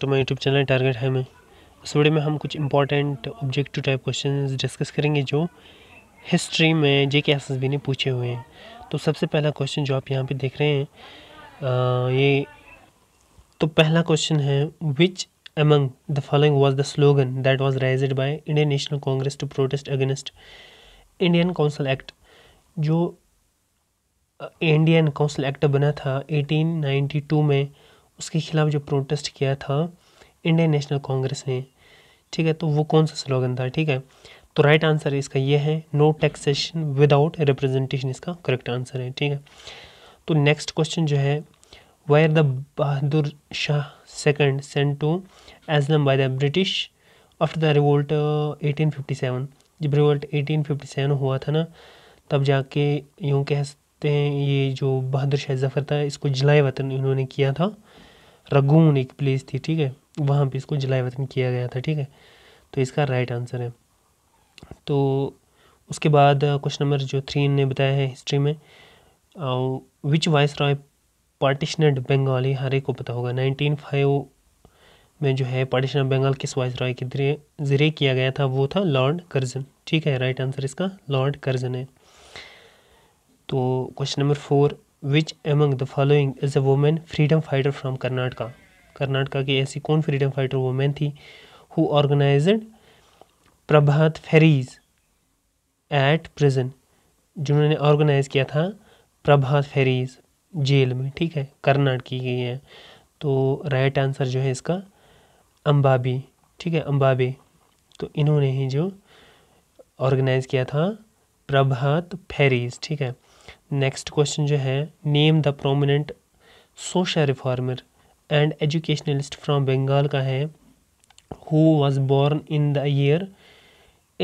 तो मैं YouTube channel target है मैं इस वीडियो में हम कुछ important objective type question discuss करेंगे जो हिस्ट्री में जे के एस एस बी ने पूछे हुए हैं तो सबसे पहला क्वेश्चन जो आप यहाँ पे देख रहे हैं आ, ये तो पहला क्वेश्चन है which among the following was the slogan that was raised by Indian National Congress to protest against Indian Council Act जो इंडियन काउंसिल एक्ट बना था टू में उसके खिलाफ जो प्रोटेस्ट किया था इंडियन नेशनल कांग्रेस ने ठीक है तो वो कौन सा स्लोगन था ठीक है तो राइट आंसर इसका ये है नो टैक्सेशन विदाउट रिप्रेजेंटेशन इसका करेक्ट आंसर है ठीक है तो नेक्स्ट क्वेश्चन जो है where the Bahadur Shah second sent to asylum by the British after the revolt 1857 जब रिवोल्ट 1857 हुआ था ना तब जाके यूँ कह सकते हैं ये जो बहादुर शाह जफ़र था इसको जलाए वतन इन्होंने किया था रगून एक प्लेस थी ठीक है वहाँ पे इसको जलाए वतन किया गया था ठीक है तो इसका राइट आंसर है तो उसके बाद क्वेश्चन नंबर जो थ्री ने बताया है हिस्ट्री में which viceroy partitioned Bengali हर एक को पता होगा नाइनटीन फाइव में जो है पार्टिशन ऑफ बंगाल किस वाइस रॉय के ज़रिए किया गया था वो था लॉर्ड कर्जन ठीक है राइट आंसर इसका लॉर्ड कर्जन है तो question number four which among the following is a women freedom fighter from Karnataka Karnataka की ऐसी कौन फ्रीडम फाइटर वुमेन थी who organise prabhat pheris at prison जिन्होंने ऑर्गेनाइज किया था प्रभात फेरीज जेल में ठीक है कर्नाटक की गई है तो राइट आंसर जो है इसका अम्बाबी ठीक है अम्बाबे तो इन्होंने ही जो ऑर्गेनाइज किया था प्रभात फेरीज ठीक है नेक्स्ट क्वेश्चन जो है name the prominent social reformer and educationalist from Bengal का है who was born in the year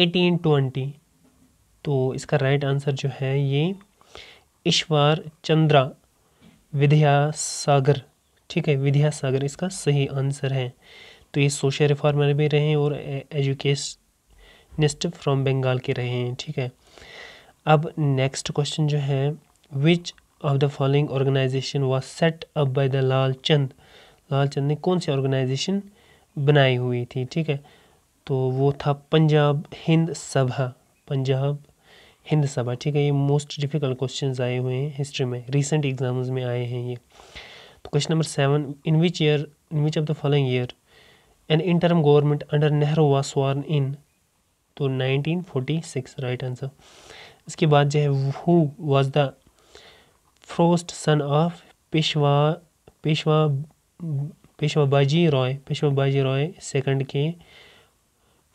1820 तो इसका राइट right आंसर जो है ये ईश्वर चंद्रा विद्यासागर ठीक है विद्यासागर इसका सही आंसर है तो ये सोशल रिफॉर्मर भी रहे हैं और एजुकेशनिस्ट फ्रॉम बंगाल के रहे हैं ठीक है अब नेक्स्ट क्वेश्चन जो है which of the following organisation was set up by the Lal Chand Lal Chand ने कौन सी ऑर्गेनाइजेशन बनाई हुई थी ठीक है तो वो था पंजाब हिंद सभा पंजाब हिंद सभा ठीक है ये मोस्ट डिफ़िकल्ट क्वेश्चन आए हुए हैं हिस्ट्री में रिसेंट एग्जाम्स में आए हैं ये तो question number seven in which year in which of the following year an interim government under Nehru was sworn in तो सिक्स राइट आंसर उसके बाद जो है who was the foster son of Peshwa Peshwa Peshwa Baji Rao Peshwa Baji Roy second के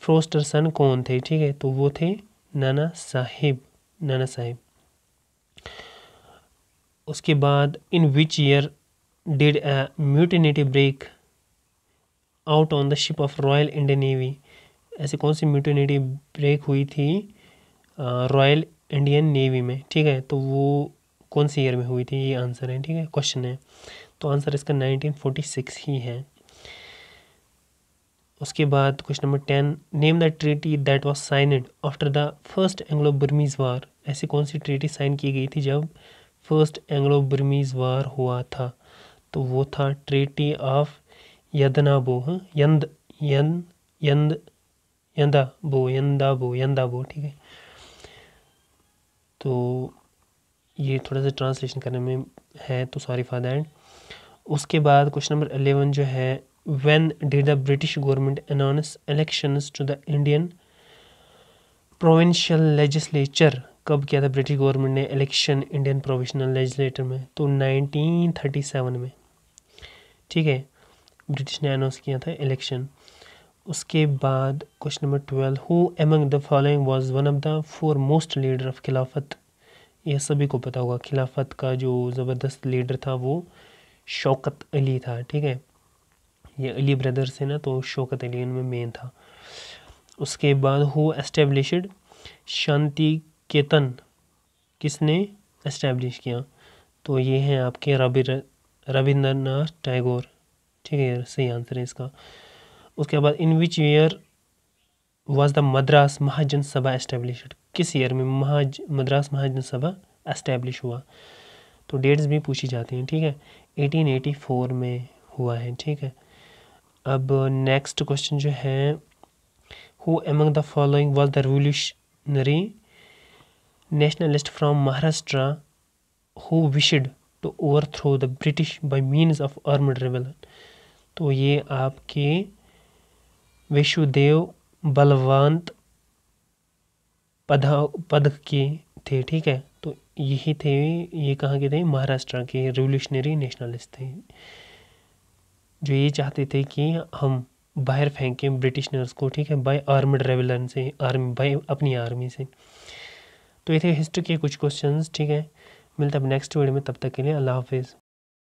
फ्रोस्टर सन कौन थे ठीक है तो वो थे नाना साहिब नाना साहिब उसके बाद in which year did a mutiny break out on the ship of Royal Indian Navy ऐसी कौन सी म्यूटिनिटी ब्रेक हुई थी रॉयल इंडियन नेवी में ठीक है तो वो कौन सी ईयर में हुई थी ये आंसर है ठीक है क्वेश्चन है तो आंसर इसका 1946 ही है उसके बाद question number ten name the treaty that was signed after the first Anglo Burmese war ऐसी कौन सी ट्रीटी साइन की गई थी जब फर्स्ट एंग्लो बर्मीज़ वार हुआ था तो वो था ट्रीटी ऑफ यदनाबो यंद यंद यंदा बो यंदा बो ठीक है तो ये थोड़ा सा ट्रांसलेशन करने में है तो सॉरी फॉर दैट उसके बाद क्वेश्चन नंबर अलेवन जो है when did the British government announce election to the Indian provincial legislature कब किया था ब्रिटिश गवर्नमेंट ने इलेक्शन इंडियन प्रोविशनल लेजिस्लेटर में तो 1937 में ठीक है ब्रिटिश ने अनाउंस किया था इलेक्शन उसके बाद question number twelve who among the following was one of the four most leader of Khilafat यह सभी को पता होगा खिलाफत का जो ज़बरदस्त लीडर था वो शौकत अली था ठीक है ये अली ब्रदर्स है ना तो शौकत अली उनमें मेन था उसके बाद हो एस्टेब्लिशड शांति केतन किसने एस्टेब्लिश किया तो ये हैं आपके रवि नाथ टैगोर ठीक है सही आंसर है इसका उसके बाद in which year was the Madras Mahajan Sabha establish किस ईयर में महाज मद्रास महाजन सभा एस्टेब्लिश हुआ तो डेट्स भी पूछी जाती हैं ठीक है 1884 में हुआ है ठीक है अब नेक्स्ट क्वेश्चन जो है who among the following was the revolutionary from Maharashtra who wished to overthrow the British by mean of armed rebellion. तो ये आपके विश्वदेव बलवंत पद पद के थे ठीक है तो यही थे ये कहाँ के थे महाराष्ट्र के रिवोल्यूशनरी नेशनलिस्ट थे जो ये चाहते थे कि हम बाहर फेंकें ब्रिटिशनर्स को ठीक है बाय आर्मड रेवलन से आर्मी बाय अपनी आर्मी से तो ये थे हिस्ट्री के कुछ क्वेश्चंस ठीक है मिलते हैं नेक्स्ट वीडियो में तब तक के लिए अल्लाह हाफिज़